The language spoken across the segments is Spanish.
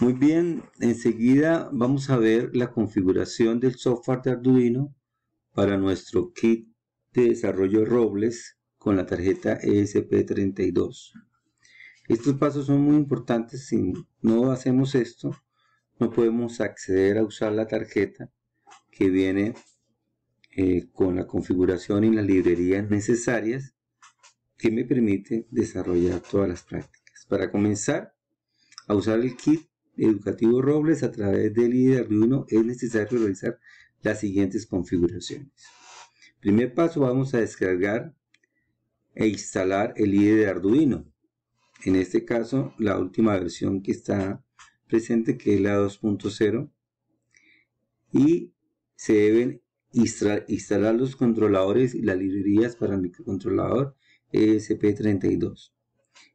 Muy bien, enseguida vamos a ver la configuración del software de Arduino para nuestro kit de desarrollo Robles con la tarjeta ESP32. Estos pasos son muy importantes, si no hacemos esto, no podemos acceder a usar la tarjeta que viene eh, con la configuración y las librerías necesarias que me permite desarrollar todas las prácticas. Para comenzar a usar el kit educativo Robles a través del IDE Arduino es necesario realizar las siguientes configuraciones. Primer paso vamos a descargar e instalar el IDE de Arduino. En este caso la última versión que está presente que es la 2.0 y se deben instalar los controladores y las librerías para microcontrolador ESP32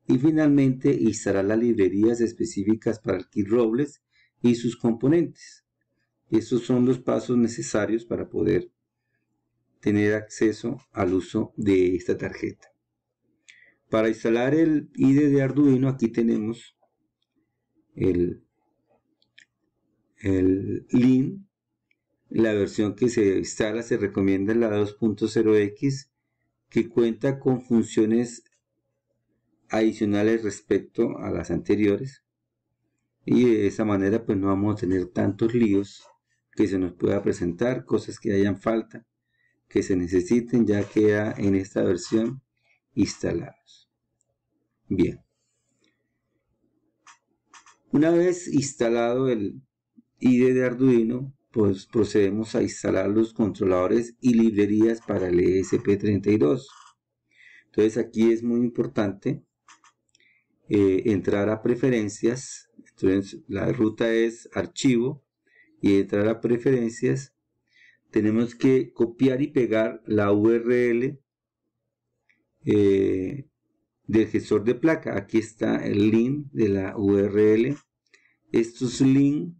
y finalmente instalar las librerías específicas para el kit Robles y sus componentes. Estos son los pasos necesarios para poder tener acceso al uso de esta tarjeta. Para instalar el IDE de Arduino, aquí tenemos el, el link. La versión que se instala se recomienda la 2.0x, que cuenta con funciones adicionales respecto a las anteriores y de esa manera pues no vamos a tener tantos líos que se nos pueda presentar, cosas que hayan falta, que se necesiten, ya queda en esta versión instalados. Bien. Una vez instalado el IDE de Arduino, pues procedemos a instalar los controladores y librerías para el ESP32. Entonces aquí es muy importante eh, entrar a preferencias, entonces la ruta es archivo y entrar a preferencias, tenemos que copiar y pegar la URL eh, del gestor de placa, aquí está el link de la URL, estos links,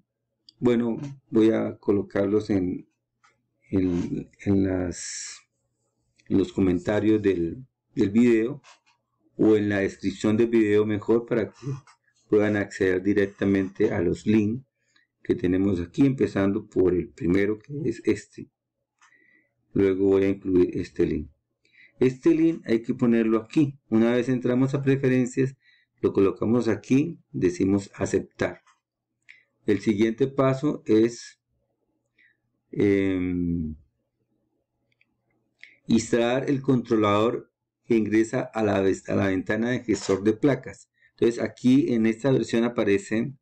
bueno, voy a colocarlos en, en, las, en los comentarios del, del video o en la descripción del video mejor para que puedan acceder directamente a los links que tenemos aquí empezando por el primero que es este luego voy a incluir este link este link hay que ponerlo aquí una vez entramos a preferencias lo colocamos aquí decimos aceptar el siguiente paso es em, instalar el controlador que ingresa a la, la ventana de gestor de placas. Entonces aquí en esta versión aparecen,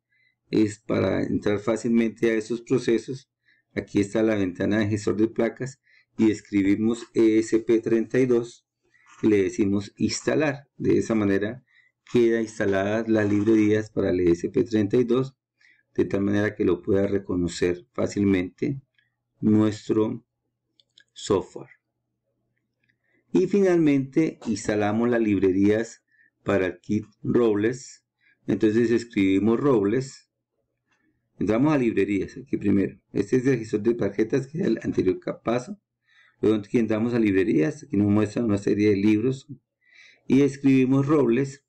es para entrar fácilmente a esos procesos, aquí está la ventana de gestor de placas y escribimos ESP32 y le decimos instalar. De esa manera queda instaladas las librerías para el ESP32 de tal manera que lo pueda reconocer fácilmente nuestro software. Y finalmente instalamos las librerías para el kit Robles. Entonces escribimos Robles. Entramos a librerías aquí primero. Este es el gestor de tarjetas que es el anterior paso. Luego aquí entramos a librerías. Aquí nos muestra una serie de libros. Y escribimos Robles.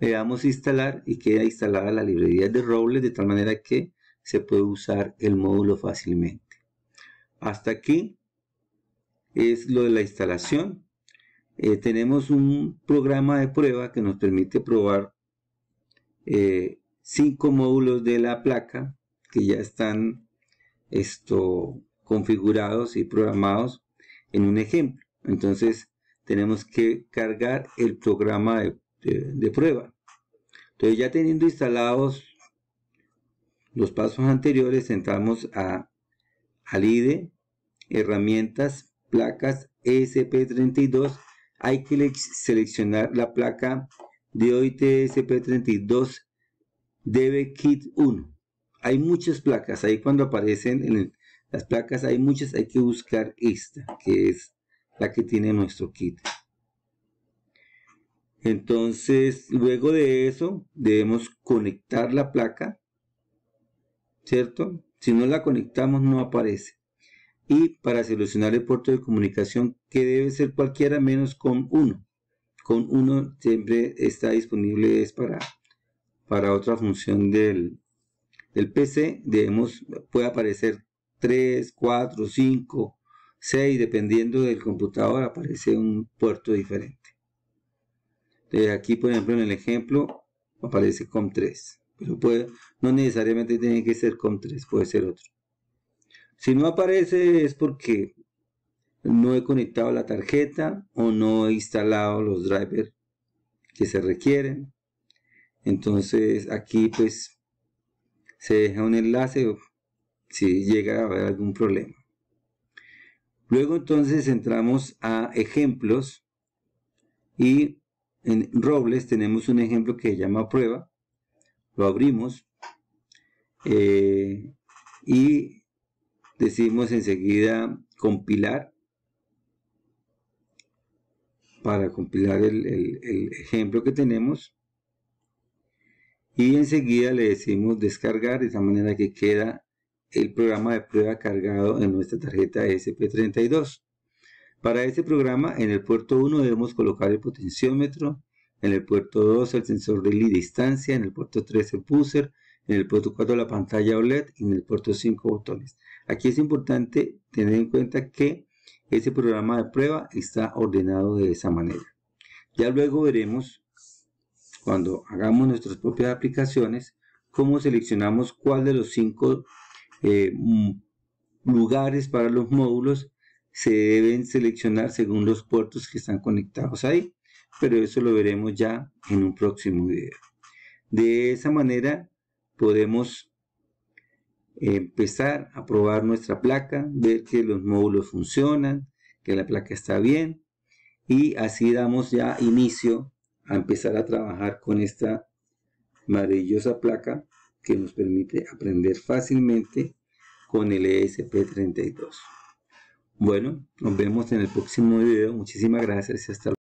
Le damos instalar y queda instalada la librería de Robles de tal manera que se puede usar el módulo fácilmente. Hasta aquí es lo de la instalación. Eh, tenemos un programa de prueba que nos permite probar eh, cinco módulos de la placa que ya están esto, configurados y programados en un ejemplo. Entonces tenemos que cargar el programa de, prueba. Entonces ya teniendo instalados los pasos anteriores, entramos a al e, herramientas, placas e sp 32 hay que seleccionar la placa de OITSP32 DB-Kit 1. Hay muchas placas, ahí cuando aparecen en las placas hay muchas, hay que buscar esta, que es la que tiene nuestro kit. Entonces, luego de eso, debemos conectar la placa, ¿cierto? Si no la conectamos, no aparece y para solucionar el puerto de comunicación que debe ser cualquiera menos con 1. Con 1 siempre está disponible es para, para otra función del, PC. Debemos, puede aparecer 3, 4, 5, 6, dependiendo del computador aparece un puerto diferente. aquí por ejemplo en el ejemplo aparece COM3, pero puede, no necesariamente tiene que ser COM3, puede ser otro. Si no aparece es porque no he conectado la tarjeta o no he instalado los drivers que se requieren. Entonces aquí pues se deja un enlace si llega a haber algún problema. Luego entonces entramos a ejemplos y en Robles tenemos un ejemplo que se llama prueba. Lo abrimos eh, y decimos enseguida compilar para compilar el, ejemplo que tenemos y enseguida le decimos descargar de esa manera que queda el programa de prueba cargado en nuestra tarjeta SP32. Para este programa, en el puerto 1 debemos colocar el potenciómetro, en el puerto 2 el sensor de distancia, en el puerto 3 el buzzer, en el puerto 4 la pantalla OLED y en el puerto 5 botones. Aquí es importante tener en cuenta que ese programa de prueba está ordenado de esa manera. Ya luego veremos, cuando hagamos nuestras propias aplicaciones, cómo seleccionamos cuál de los cinco eh, mm, lugares para los módulos se deben seleccionar según los puertos que están conectados ahí. Pero eso lo veremos ya en un próximo video. De esa manera podemos empezar a probar nuestra placa, ver que los módulos funcionan, que la placa está bien y así damos ya inicio a empezar a trabajar con esta maravillosa placa que nos permite aprender fácilmente con el ESP32. Bueno, nos vemos en el próximo video. Muchísimas gracias y hasta luego.